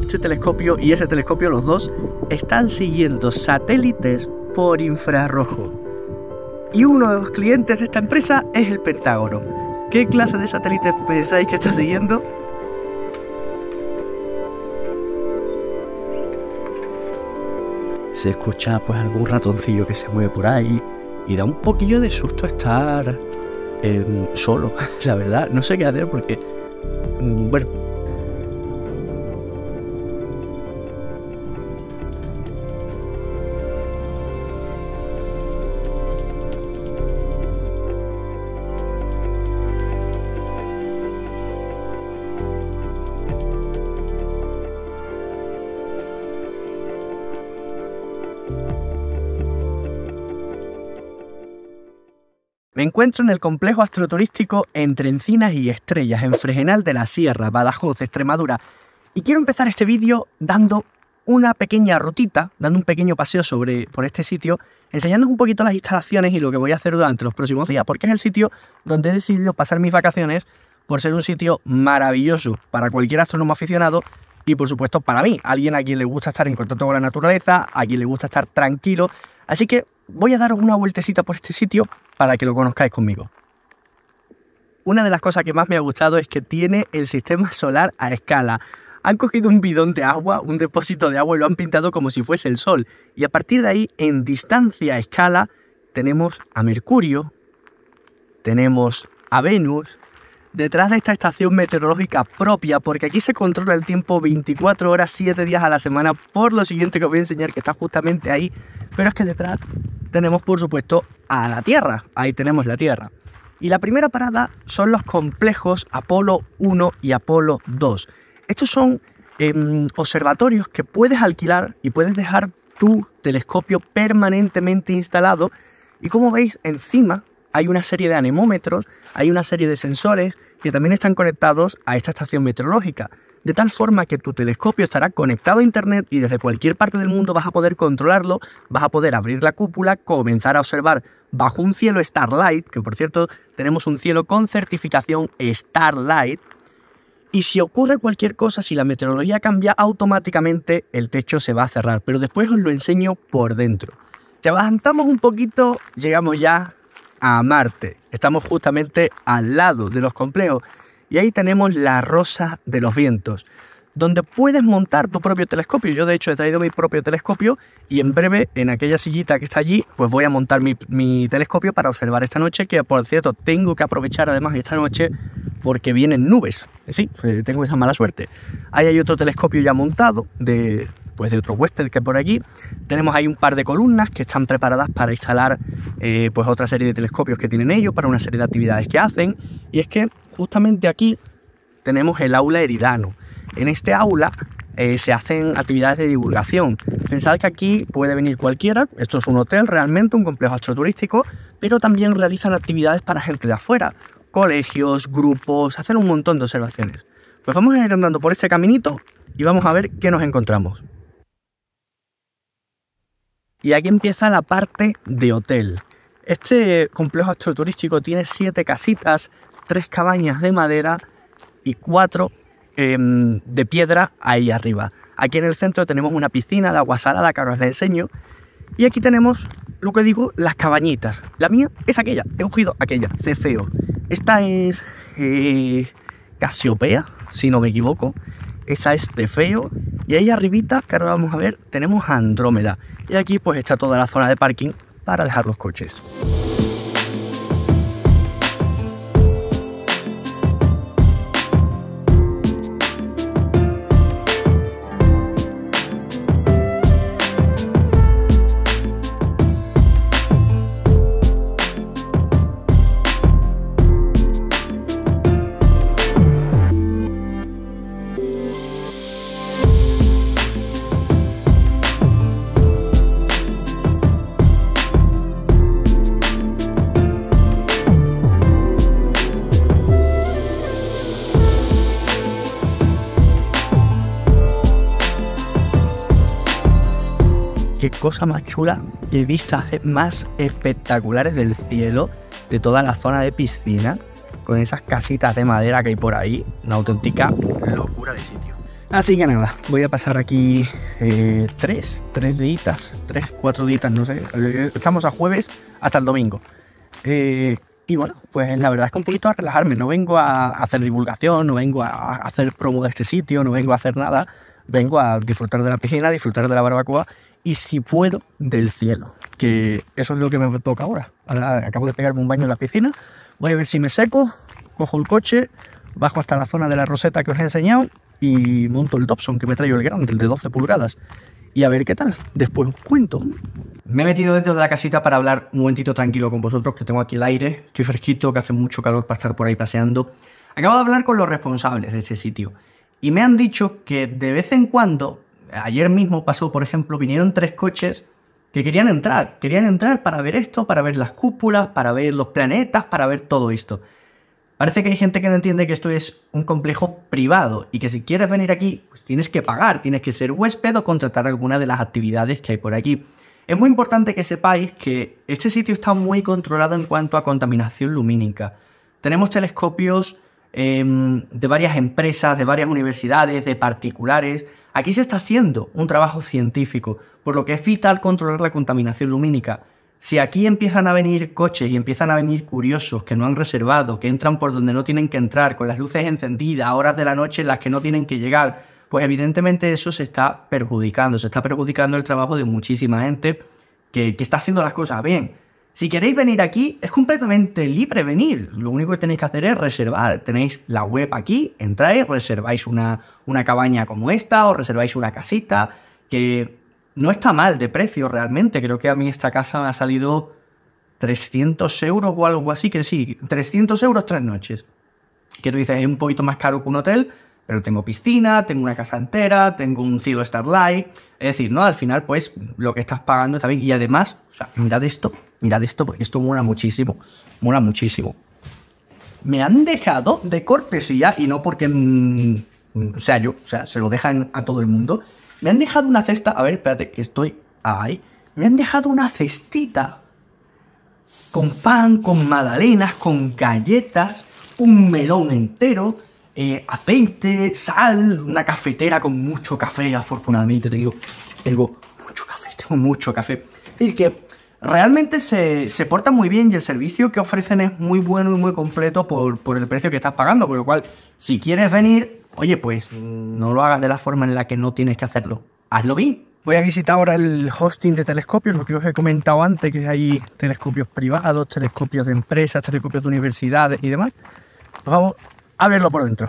Este telescopio y ese telescopio, los dos, están siguiendo satélites por infrarrojo. Y uno de los clientes de esta empresa es el Pentágono. ¿Qué clase de satélites pensáis que está siguiendo? Se escucha pues algún ratoncillo que se mueve por ahí y da un poquillo de susto estar em, solo, la verdad. No sé qué hacer porque, mm, bueno, encuentro en el complejo astroturístico Entre Encinas y Estrellas, en Fregenal de la Sierra, Badajoz, Extremadura. Y quiero empezar este vídeo dando una pequeña rutita, dando un pequeño paseo sobre, por este sitio, enseñándoos un poquito las instalaciones y lo que voy a hacer durante los próximos días, porque es el sitio donde he decidido pasar mis vacaciones por ser un sitio maravilloso para cualquier astrónomo aficionado y por supuesto para mí, alguien a quien le gusta estar en contacto con la naturaleza, a quien le gusta estar tranquilo, Así que voy a daros una vueltecita por este sitio para que lo conozcáis conmigo. Una de las cosas que más me ha gustado es que tiene el sistema solar a escala. Han cogido un bidón de agua, un depósito de agua y lo han pintado como si fuese el sol. Y a partir de ahí, en distancia a escala, tenemos a Mercurio, tenemos a Venus, detrás de esta estación meteorológica propia, porque aquí se controla el tiempo 24 horas, 7 días a la semana, por lo siguiente que os voy a enseñar, que está justamente ahí pero es que detrás tenemos, por supuesto, a la Tierra. Ahí tenemos la Tierra. Y la primera parada son los complejos Apolo 1 y Apolo 2. Estos son em, observatorios que puedes alquilar y puedes dejar tu telescopio permanentemente instalado. Y como veis, encima hay una serie de anemómetros, hay una serie de sensores que también están conectados a esta estación meteorológica de tal forma que tu telescopio estará conectado a Internet y desde cualquier parte del mundo vas a poder controlarlo, vas a poder abrir la cúpula, comenzar a observar bajo un cielo Starlight, que por cierto tenemos un cielo con certificación Starlight, y si ocurre cualquier cosa, si la meteorología cambia automáticamente, el techo se va a cerrar, pero después os lo enseño por dentro. Si avanzamos un poquito, llegamos ya a Marte. Estamos justamente al lado de los complejos y ahí tenemos la Rosa de los Vientos, donde puedes montar tu propio telescopio. Yo de hecho he traído mi propio telescopio y en breve en aquella sillita que está allí pues voy a montar mi, telescopio para observar esta noche, que por cierto tengo que aprovechar además esta noche porque vienen nubes. Sí, eh, tengo esa mala suerte. Ahí hay otro telescopio ya montado de, pues de otro huésped que por aquí Tenemos ahí un par de columnas que están preparadas para instalar eh, pues otra serie de telescopios que tienen ellos, para una serie de actividades que hacen. Y es que justamente aquí tenemos el aula Eridano. En este aula eh, se hacen actividades de divulgación. Pensad que aquí puede venir cualquiera, esto es un hotel realmente, un complejo astroturístico, pero también realizan actividades para gente de afuera, colegios, grupos, hacen un montón de observaciones. Pues vamos a ir andando por este caminito y vamos a ver qué nos encontramos. Y aquí empieza la parte de hotel. Este complejo astroturístico tiene siete casitas, tres cabañas de madera y cuatro em, de piedra ahí arriba. Aquí en el centro tenemos una piscina de agua salada que ahora os la enseño. Y aquí tenemos lo que digo, las cabañitas. La mía es aquella, he cogido aquella, Cefeo. Esta es eh, Casiopea, si no me equivoco esa es de feo Y ahí arribita, que ahora vamos a ver, tenemos Andrómeda. Y aquí pues está toda la zona de parking para dejar los coches. cosa más chula y vistas más espectaculares del cielo de toda la zona de piscina, con esas casitas de madera que hay por ahí, una auténtica locura de sitio. Así que nada, voy a pasar aquí eh, tres, tres días, tres, cuatro días, no sé. Eh, estamos a jueves hasta el domingo. Eh, y bueno, pues la verdad es que un poquito a relajarme. No vengo a hacer divulgación, no vengo a hacer promo de este sitio, no vengo a hacer nada. Vengo a disfrutar de la piscina, disfrutar de la barbacoa y si puedo, del cielo. Que eso es lo que me toca ahora. Acabo de pegarme un baño en la piscina. Voy a ver si me seco, cojo el coche, bajo hasta la zona de la roseta que os he enseñado y monto el Dobson que me traigo el grande, el de 12 pulgadas. Y a ver qué tal. Después os cuento. Me he metido dentro de la casita para hablar un momentito tranquilo con vosotros, que tengo aquí el aire, estoy fresquito, que hace mucho calor para estar por ahí paseando. Acabo de hablar con los responsables de este sitio y me han dicho que de vez en cuando ayer mismo pasó, por ejemplo, vinieron tres coches que querían entrar, querían entrar para ver esto, para ver las cúpulas, para ver los planetas, para ver todo esto. Parece que hay gente que no entiende que esto es un complejo privado y que si quieres venir aquí, pues tienes que pagar, tienes que ser huésped o contratar alguna de las actividades que hay por aquí. Es muy importante que sepáis que este sitio está muy controlado en cuanto a contaminación lumínica. Tenemos telescopios em, de varias empresas, de varias universidades, de particulares, Aquí se está haciendo un trabajo científico, por lo que es vital controlar la contaminación lumínica. Si aquí empiezan a venir coches y empiezan a venir curiosos que no han reservado, que entran por donde no tienen que entrar, con las luces encendidas, a horas de la noche en las que no tienen que llegar, pues evidentemente eso se está perjudicando, se está perjudicando el trabajo de muchísima gente que, que está haciendo las cosas bien. Si queréis venir aquí, es completamente libre venir. Lo único que tenéis que hacer es reservar. Tenéis la web aquí, entráis, reserváis una, una cabaña como esta o reserváis una casita que no está mal de precio realmente. Creo que a mí esta casa me ha salido 300 euros o algo así, que sí, 300 euros tres noches. Que tú dices, es un poquito más caro que un hotel, pero tengo piscina, tengo una casa entera, tengo un cielo Starlight. Es decir, ¿no? Al final, pues, lo que estás pagando está bien. Y además, mirad esto, mirad esto porque esto mola muchísimo, mola muchísimo. Me han dejado de cortesía, y no porque o mm, sea yo, o sea, se lo dejan a todo el mundo, me han dejado una cesta, a ver, espérate, que estoy ahí, me han dejado una cestita con pan, con magdalenas, con galletas, un melón entero, eh, aceite, sal, una cafetera con mucho café, afortunadamente te digo, tengo mucho café, tengo mucho café. Es decir, que realmente se, se porta muy bien y el servicio que ofrecen es muy bueno y muy completo por, el precio que estás pagando. Por lo cual, si quieres venir, oye, pues no lo hagas de la forma en la que no tienes que hacerlo. Hazlo bien. Voy a visitar ahora el hosting de telescopios, lo que os he comentado antes, que hay telescopios privados, telescopios de empresas, telescopios de universidades y demás. Pues vamos a verlo por dentro.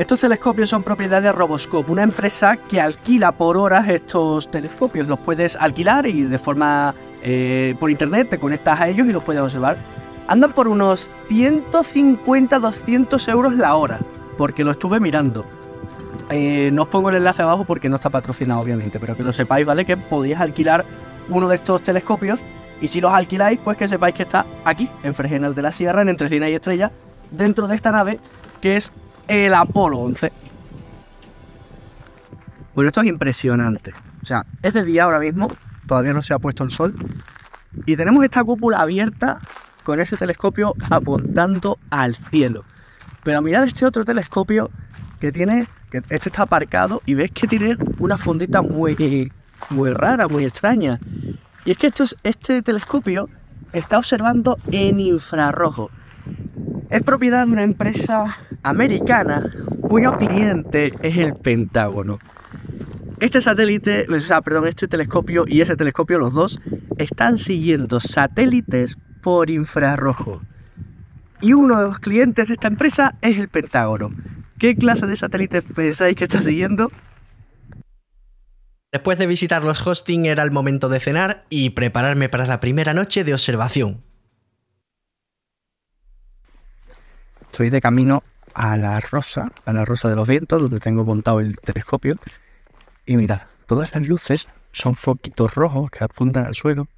Estos telescopios son propiedad de Roboscope, una empresa que alquila por horas estos telescopios. Los puedes alquilar y de forma eh, por internet te conectas a ellos y los puedes observar. Andan por unos 150-200 euros la hora, porque lo estuve mirando. Eh, no os pongo el enlace abajo porque no está patrocinado, obviamente, pero que lo sepáis, ¿vale? Que podéis alquilar uno de estos telescopios. Y si los alquiláis, pues que sepáis que está aquí, en Fregenal de la Sierra, en Entre Cina y Estrella, dentro de esta nave, que es el Apolo 11. Bueno, esto es impresionante. O sea, es de día ahora mismo, todavía no se ha puesto el sol. Y tenemos esta cúpula abierta con ese telescopio apuntando al cielo. Pero mirad este otro telescopio que tiene, que este está aparcado y ves que tiene una fondita muy, muy rara, muy extraña. Y es que este telescopio está observando en infrarrojo. Es propiedad de una empresa americana cuyo cliente es el Pentágono. Este satélite, o sea, perdón, este telescopio y ese telescopio, los dos, están siguiendo satélites por infrarrojo. Y uno de los clientes de esta empresa es el Pentágono. ¿Qué clase de satélites pensáis que está siguiendo? Después de visitar los hosting era el momento de cenar y prepararme para la primera noche de observación. Estoy de camino a la rosa, a la rosa de los vientos, donde tengo montado el telescopio. Y mirad, todas las luces son foquitos rojos que apuntan al suelo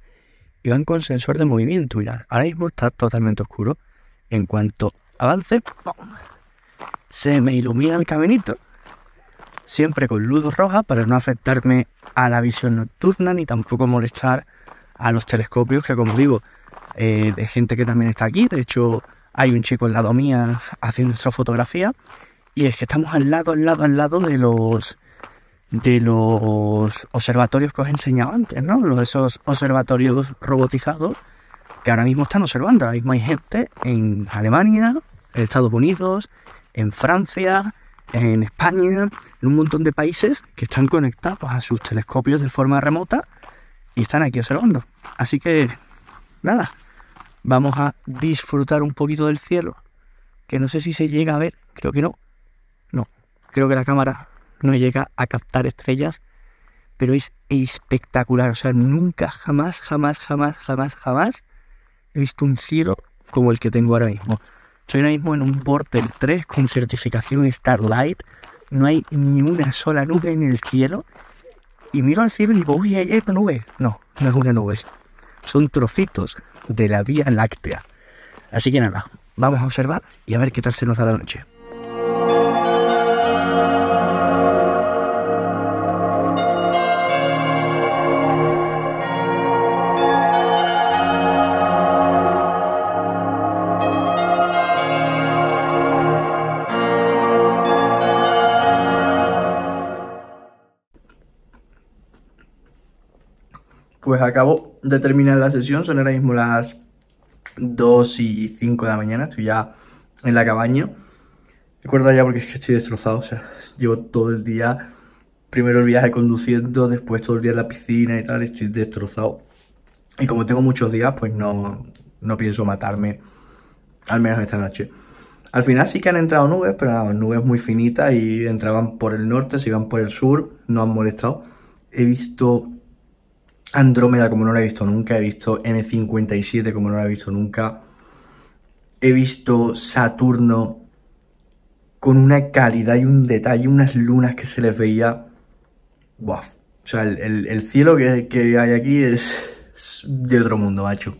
y van con sensor de movimiento. Mirad, ahora mismo está totalmente oscuro. En cuanto avance, se me ilumina el caminito. Siempre con luz roja para no afectarme a la visión nocturna ni tampoco molestar a los telescopios que, como digo, eh, de gente que también está aquí. De hecho, hay un chico al lado mío haciendo nuestra fotografía y es que estamos al lado, al lado, al lado de los de los observatorios que os he enseñado antes, ¿no? Los, esos observatorios robotizados que ahora mismo están observando. Ahora mismo hay gente en Alemania, en Estados Unidos, en Francia, en España, en un montón de países que están conectados a sus telescopios de forma remota y están aquí observando. Así que, nada, Vamos a disfrutar un poquito del cielo, que no sé si se llega a ver, creo que no. No, creo que la cámara no llega a captar estrellas, pero es espectacular. O sea, nunca, jamás, jamás, jamás, jamás, jamás he visto un cielo como el que tengo ahora mismo. Estoy ahora mismo en un Portal 3 con certificación Starlight. No hay ni una sola nube en el cielo. Y miro al cielo y digo, uy, hay una nube. No, no es una nube son trocitos de la Vía Láctea. Así que nada, vamos a observar y a ver qué tal se nos da la noche. Pues acabó de terminar la sesión, son ahora mismo las 2 y 5 de la mañana, estoy ya en la cabaña. Recuerda ya porque es que estoy destrozado, o sea, llevo todo el día, primero el viaje conduciendo, después todo el día en la piscina y tal, estoy destrozado. Y como tengo muchos días, pues no, no pienso matarme, al menos esta noche. Al final sí que han entrado nubes, pero nubes muy finitas y entraban por el norte, se iban por el sur, no han molestado. He visto Andrómeda como no la he visto nunca, he visto M57 como no la he visto nunca, he visto Saturno con una calidad y un detalle, unas lunas que se les veía... ¡Buah! O sea, el, cielo que, que hay aquí es de otro mundo, macho.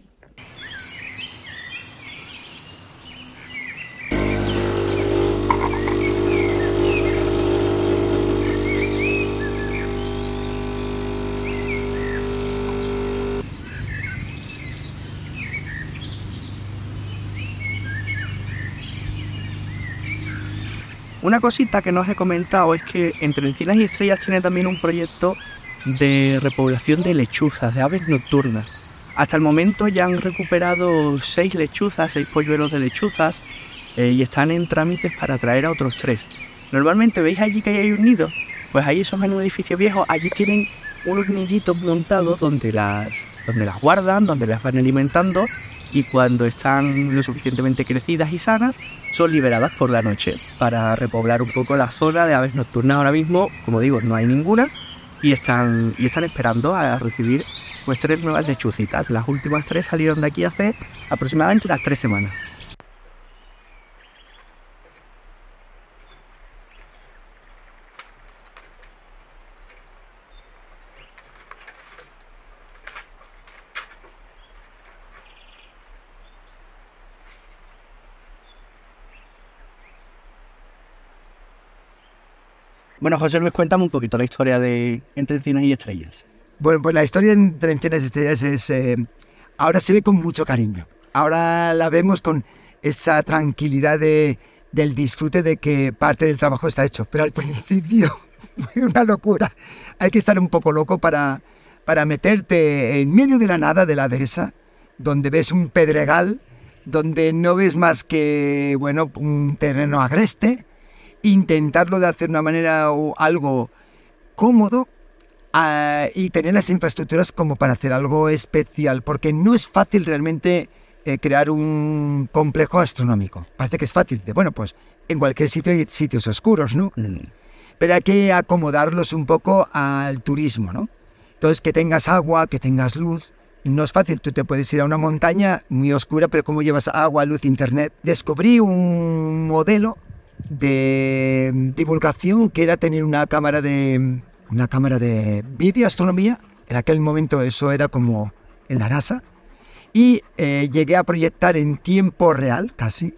Una cosita que no os he comentado es que entre encinas y estrellas tiene también un proyecto de repoblación de lechuzas, de aves nocturnas. Hasta el momento ya han recuperado seis lechuzas, seis polluelos de lechuzas, eh, y están en trámites para traer a otros tres. Normalmente veis allí que hay un nido, pues ahí son en un edificio viejo, allí tienen unos niditos montados donde las, donde las guardan, donde las van alimentando y cuando están lo suficientemente crecidas y sanas son liberadas por la noche para repoblar un poco la zona de aves nocturnas. Ahora mismo, como digo, no hay ninguna y están, y están esperando a recibir nuestras tres nuevas lechucitas. Las últimas tres salieron de aquí hace aproximadamente unas tres semanas. Bueno, José nos cuéntame un poquito la historia de Entre Encinas y Estrellas. Bueno, pues la historia de Entre Encinas y Estrellas es. Eh, ahora se ve con mucho cariño. Ahora la vemos con esa tranquilidad de, del disfrute de que parte del trabajo está hecho. Pero al principio fue una locura. Hay que estar un poco loco para, para meterte en medio de la nada de la dehesa, donde ves un pedregal, donde no ves más que, bueno, un terreno agreste intentarlo de hacer una manera o algo cómodo ah, y tener las infraestructuras como para hacer algo especial, porque no es fácil realmente eh, crear un complejo astronómico. Parece que es fácil, de, bueno, pues en cualquier sitio hay sitios oscuros, ¿no? Mm. Pero hay que acomodarlos un poco al turismo, ¿no? Entonces, que tengas agua, que tengas luz, no es fácil. Tú te puedes ir a una montaña muy oscura, pero ¿cómo llevas agua, luz, internet? Descubrí un modelo de divulgación que era tener una cámara de una cámara de videoastronomía. En aquel momento eso era como en la NASA. Y eh, llegué a proyectar en tiempo real, casi,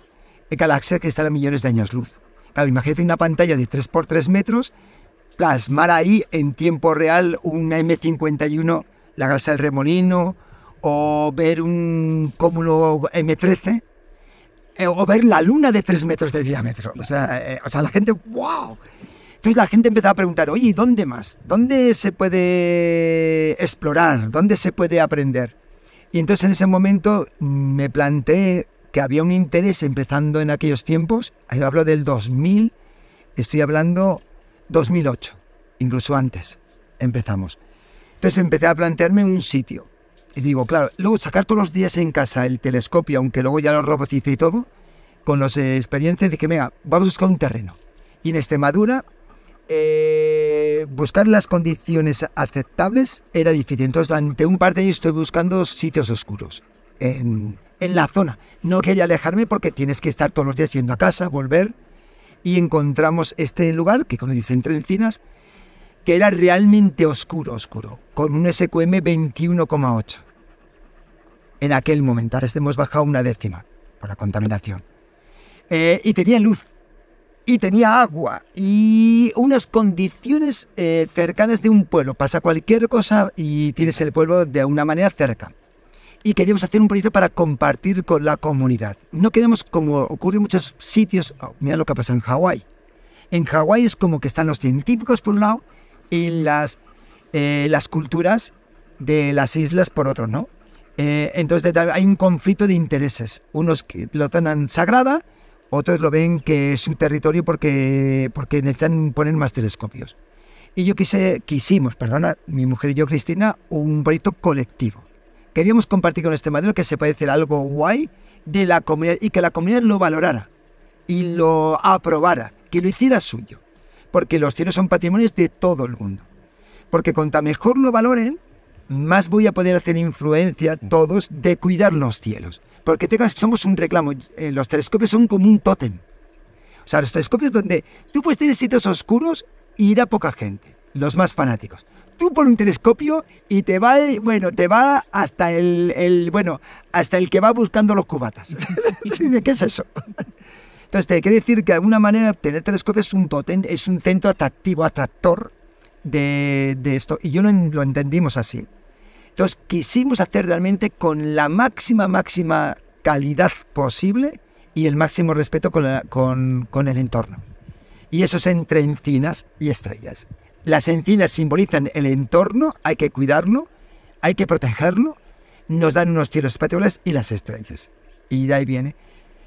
galaxias que están a millones de años luz. Claro, imagínate una pantalla de 3x3 metros, plasmar ahí en tiempo real una M51, la galaxia del remolino, o ver un cúmulo M13 eh, o ver la luna de tres metros de diámetro. O sea, eh, o sea, la gente, wow. Entonces la gente empezaba a preguntar, oye, ¿dónde más? ¿Dónde se puede explorar? ¿Dónde se puede aprender? Y entonces en ese momento me planteé que había un interés empezando en aquellos tiempos, ahí hablo del 2000, estoy hablando 2008, incluso antes empezamos. Entonces empecé a plantearme un sitio y digo, claro, luego sacar todos los días en casa el telescopio, aunque luego ya lo robotice y todo, con las experiencias de que, venga, vamos a buscar un terreno. Y en Extremadura, eh, buscar las condiciones aceptables era difícil. Entonces, durante un par de años estoy buscando sitios oscuros en, la zona. No quería alejarme porque tienes que estar todos los días yendo a casa, volver. Y encontramos este lugar, que como dice entre encinas, que era realmente oscuro, oscuro, con un SQM 21,8 en aquel momento. Ahora este hemos bajado una décima por la contaminación. Eh, y tenía luz, y tenía agua, y unas condiciones eh, cercanas de un pueblo. Pasa cualquier cosa y tienes el pueblo de una manera cerca. Y queríamos hacer un proyecto para compartir con la comunidad. No queremos, como ocurre en muchos sitios, oh, mira lo que pasa en Hawái. En Hawái es como que están los científicos por un lado y las, eh, las culturas de las islas por otro, ¿no? Eh, entonces hay un conflicto de intereses. Unos que lo dan sagrada, otros lo ven que es su territorio porque, porque necesitan poner más telescopios. Y yo quise, quisimos, perdona, mi mujer y yo, Cristina, un proyecto colectivo. Queríamos compartir con este madero que se puede hacer algo guay de la comunidad y que la comunidad lo valorara y lo aprobara, que lo hiciera suyo. Porque los cielos son patrimonios de todo el mundo. Porque cuanto mejor lo valoren, más voy a poder hacer influencia mm. todos de cuidar los cielos. Porque tengas, somos un reclamo, eh, los telescopios son como un tótem. O sea, los telescopios donde tú puedes tener sitios oscuros y ir a poca gente, los más fanáticos. Tú pones un telescopio y te va, bueno, te va hasta el, bueno, hasta el que va buscando los cubatas. ¿qué es eso? Entonces, te quiere decir que de alguna manera tener telescopios es un tótem, es un centro atractivo, atractor de, esto y yo no lo entendimos así. Entonces quisimos hacer realmente con la máxima, máxima calidad posible y el máximo respeto con, el entorno. Y eso es entre encinas y estrellas. Las encinas simbolizan el entorno, hay que cuidarlo, hay que protegerlo, nos dan unos tiros espectaculares y las estrellas. Y de ahí viene.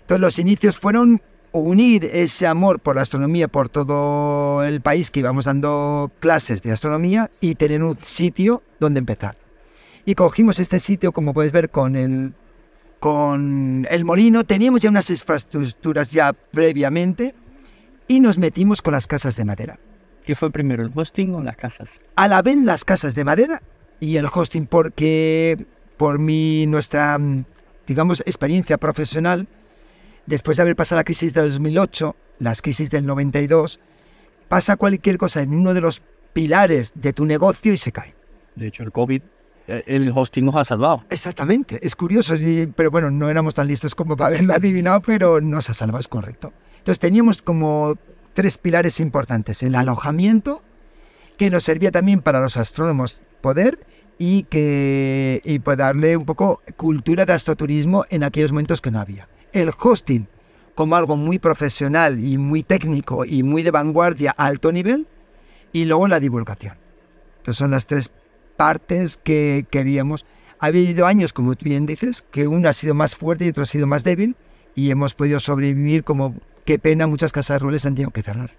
Entonces los inicios fueron unir ese amor por la astronomía por todo el país, que íbamos dando clases de astronomía, y tener un sitio donde empezar. Y cogimos este sitio, como puedes ver, con el, con el molino. Teníamos ya unas infraestructuras ya previamente y nos metimos con las casas de madera. ¿Qué fue primero, el hosting o las casas? A la vez las casas de madera y el hosting, porque por mi, nuestra, digamos, experiencia profesional, después de haber pasado la crisis de 2008, las crisis del 92, pasa cualquier cosa en uno de los pilares de tu negocio y se cae. De hecho, el COVID, eh, el hosting nos ha salvado. Exactamente, es curioso, pero bueno, no éramos tan listos como para haberlo adivinado, pero nos ha salvado, es correcto. Entonces teníamos como tres pilares importantes, el alojamiento, que nos servía también para los astrónomos poder y que y darle un poco cultura de astroturismo en aquellos momentos que no había el hosting como algo muy profesional y muy técnico y muy de vanguardia a alto nivel, y luego la divulgación. Entonces son las tres partes que queríamos. Ha habido años, como bien dices, que uno ha sido más fuerte y otro ha sido más débil, y hemos podido sobrevivir como, qué pena, muchas casas rurales han tenido que cerrar.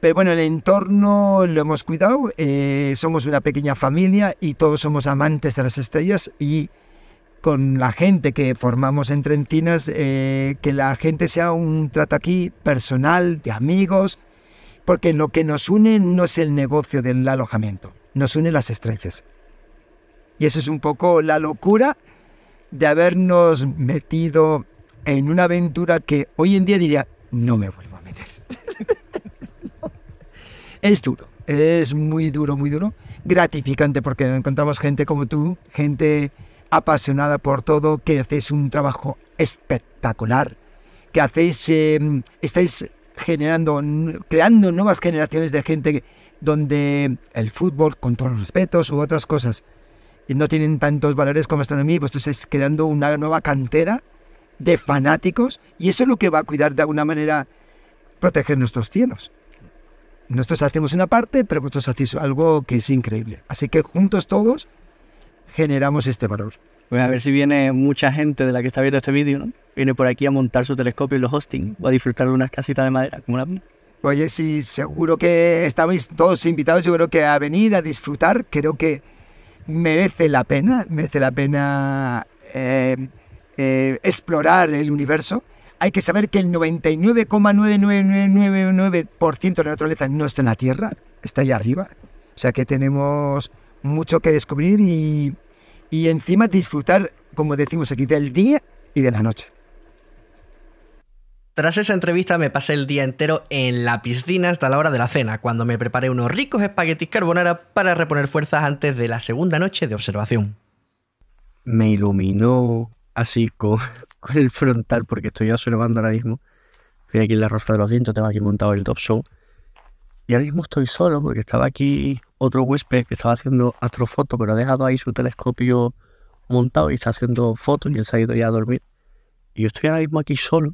Pero bueno, el entorno lo hemos cuidado, eh, somos una pequeña familia y todos somos amantes de las estrellas y con la gente que formamos en Trentinas, eh, que la gente sea un trato aquí personal, de amigos, porque lo que nos une no es el negocio del alojamiento, nos une las estrellas. Y eso es un poco la locura de habernos metido en una aventura que hoy en día diría, no me vuelvo a meter. es duro, es muy duro, muy duro. Gratificante porque encontramos gente como tú, gente apasionada por todo, que hacéis un trabajo espectacular, que hacéis, em, estáis generando, creando nuevas generaciones de gente donde el fútbol, con todos los respetos u otras cosas, no tienen tantos valores como astronomía, mí vosotros pues estáis creando una nueva cantera de fanáticos y eso es lo que va a cuidar de alguna manera proteger nuestros cielos. Nosotros hacemos una parte, pero vosotros hacéis algo que es increíble. Así que juntos todos generamos este valor. voy pues a ver si viene mucha gente de la que está viendo este vídeo, ¿no? Viene por aquí a montar su telescopio y los hosting, o a disfrutar de unas casitas de madera Oye, sí, seguro que estáis todos invitados, yo creo que a venir a disfrutar, creo que merece la pena, merece la pena eh, eh, explorar el universo. Hay que saber que el 99,99999% de la naturaleza no está en la Tierra, está allá arriba. O sea que tenemos mucho que descubrir y, y encima disfrutar, como decimos aquí, del día y de la noche. Tras esa entrevista me pasé el día entero en la piscina hasta la hora de la cena, cuando me preparé unos ricos espaguetis carbonara para reponer fuerzas antes de la segunda noche de observación. Me iluminó así con, el frontal, porque estoy observando ahora mismo. Estoy aquí en la rostra de los dientes, tengo aquí montado el top show. Y ahora mismo estoy solo porque estaba aquí otro huésped que estaba haciendo astrofoto, pero ha dejado ahí su telescopio montado y está haciendo fotos y él se ha ido ya a dormir. Y yo estoy ahora mismo aquí solo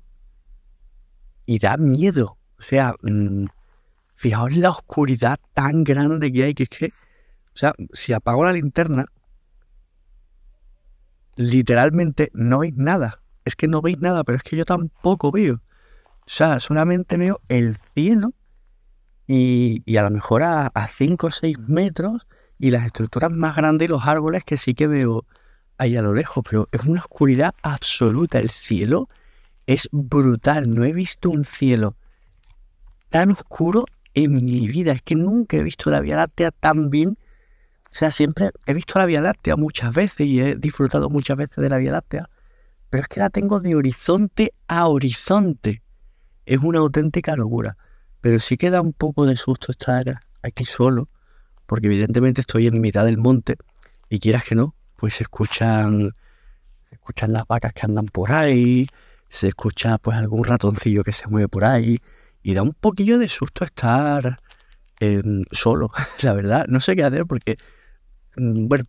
y da miedo. O sea, mm, fijaos la oscuridad tan grande que hay que es que, o sea, si apago la linterna, literalmente no veis nada. Es que no veis nada, pero es que yo tampoco veo. O sea, solamente veo el cielo y, a lo mejor a, a 5 o 6 metros y las estructuras más grandes y los árboles que sí que veo ahí a lo lejos, pero es una oscuridad absoluta. El cielo es brutal. No he visto un cielo tan oscuro en mi vida. Es que nunca he visto la Vía Láctea tan bien. O sea, siempre he visto la Vía Láctea muchas veces y he disfrutado muchas veces de la Vía Láctea. Pero es que la tengo de horizonte a horizonte. Es una auténtica locura. Pero sí que da un poco de susto estar aquí solo, porque evidentemente estoy en mitad del monte y quieras que no, pues se escuchan, se escuchan las vacas que andan por ahí, se escucha pues algún ratoncillo que se mueve por ahí y da un poquillo de susto estar em, solo, la verdad. No sé qué hacer porque, mm, bueno,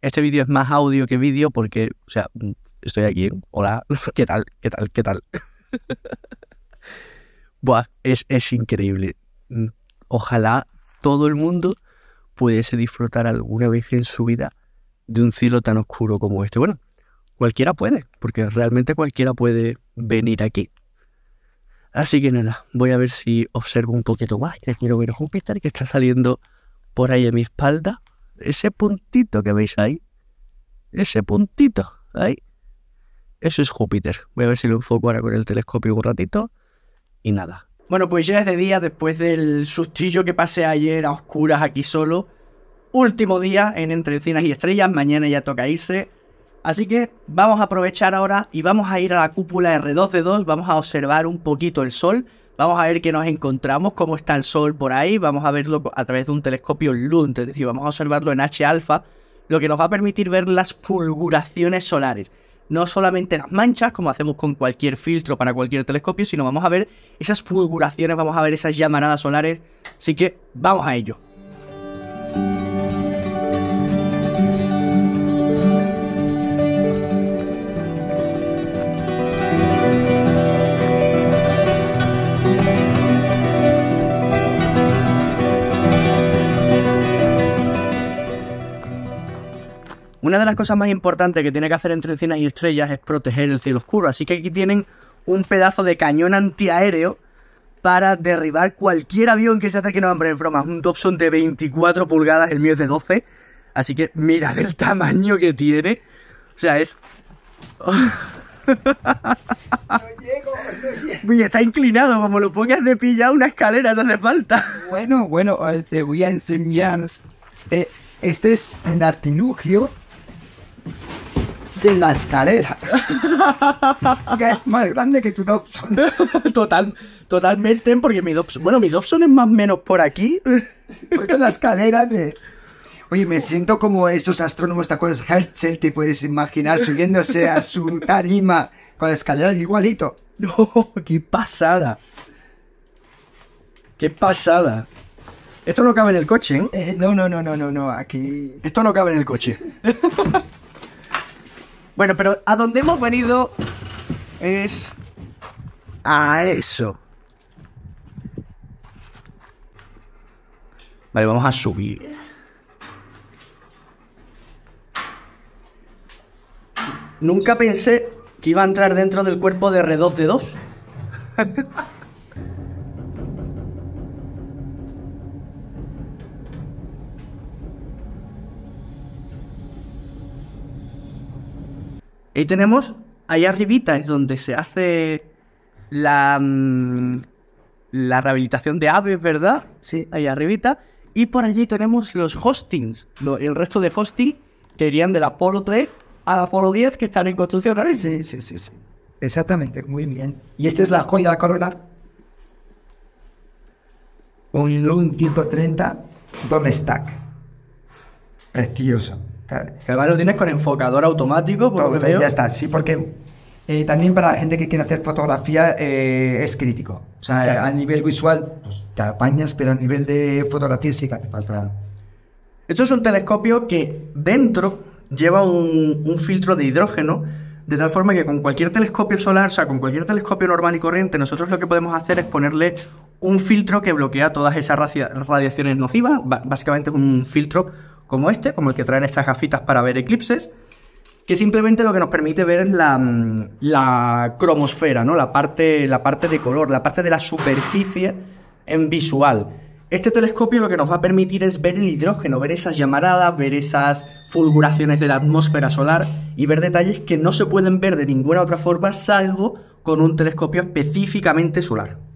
este vídeo es más audio que vídeo porque, o sea, mm, estoy aquí. Hola, ¿qué tal? ¿Qué tal? ¿Qué tal? es, increíble. Mm, ojalá todo el mundo pudiese disfrutar alguna vez en su vida de un cielo tan oscuro como este. Bueno, cualquiera puede, porque realmente cualquiera puede venir aquí. Así que nada, voy a ver si observo un poquito más, que quiero ver Júpiter que está saliendo por ahí a mi espalda. Ese puntito que veis ahí, ese puntito ahí, eso es Júpiter. Voy a ver si lo enfoco ahora con el telescopio un ratito y nada. Bueno, pues ya es de día después del sustillo que pasé ayer a oscuras aquí solo. Último día en Entre Encinas y Estrellas, mañana ya toca irse. Así que vamos a aprovechar ahora y vamos a ir a la cúpula R2D2, vamos a observar un poquito el sol, vamos a ver qué nos encontramos, cómo está el sol por ahí, vamos a verlo a través de un telescopio LUNT, es decir, vamos a observarlo en H alfa, lo que nos va a permitir ver las fulguraciones solares no solamente las manchas, como hacemos con cualquier filtro para cualquier telescopio, sino vamos a ver esas fulguraciones, vamos a ver esas llamaradas solares. Así que vamos a ello. Una de las cosas más importantes que tiene que hacer entre encinas y estrellas es proteger el cielo oscuro, así que aquí tienen un pedazo de cañón antiaéreo para derribar cualquier avión que se hace que No, hombre, en broma, un Dobson de 24 pulgadas, el mío es de 12, así que mirad el tamaño que tiene. O sea, es... no está inclinado, como lo pongas de pilla una escalera te hace falta. Bueno, bueno, eh, te voy a enseñar. Eh, este es el artilugio de la escalera. que es más grande que tu Dobson. Total, totalmente, porque mi Dobson. Bueno, mi Dobson es más o menos por aquí. Puesto la escalera de. Oye, me siento como esos astrónomos, ¿te acuerdas? Herschel, te puedes imaginar subiéndose a su tarima con la escalera igualito. ¡Qué pasada! ¡Qué pasada! Esto no cabe en el coche, ¿eh? Eh, no, no, no, no, no, no, aquí... Esto no cabe en el coche. Bueno, pero a donde hemos venido es a eso. Vale, vamos a subir. Nunca pensé que iba a entrar dentro del cuerpo de R2D2. Ahí tenemos, ahí arribita es donde se hace la, mm, la rehabilitación de aves, ¿verdad? Sí, ahí arribita. Y por allí tenemos los hostings, el resto de hosting que irían del Apolo 3 al Apolo 10 que están en construcción. Sí, sí, sí, sí. Exactamente, muy bien. Y esta es la joya de corona. Un 130 Domestack. Stack. Precioso. Claro. Además lo tienes con enfocador automático. Ya está, sí, porque eh, también para la gente que quiere hacer fotografía eh, es crítico. O sea, a nivel visual pues, te apañas, pero a nivel de fotografía sí que hace falta. Esto es un telescopio que dentro lleva un, un filtro de hidrógeno de tal forma que con cualquier telescopio solar, o sea, con cualquier telescopio normal y corriente, nosotros lo que podemos hacer es ponerle un filtro que bloquea todas esas radiaciones nocivas, básicamente un filtro como este, como el que traen estas gafitas para ver eclipses, que simplemente lo que nos permite ver es mm, la, cromosfera, ¿no? La parte, la parte de color, la parte de la superficie en visual. Este telescopio lo que nos va a permitir es ver el hidrógeno, ver esas llamaradas, ver esas fulguraciones de la atmósfera solar y ver detalles que no se pueden ver de ninguna otra forma salvo con un telescopio específicamente solar.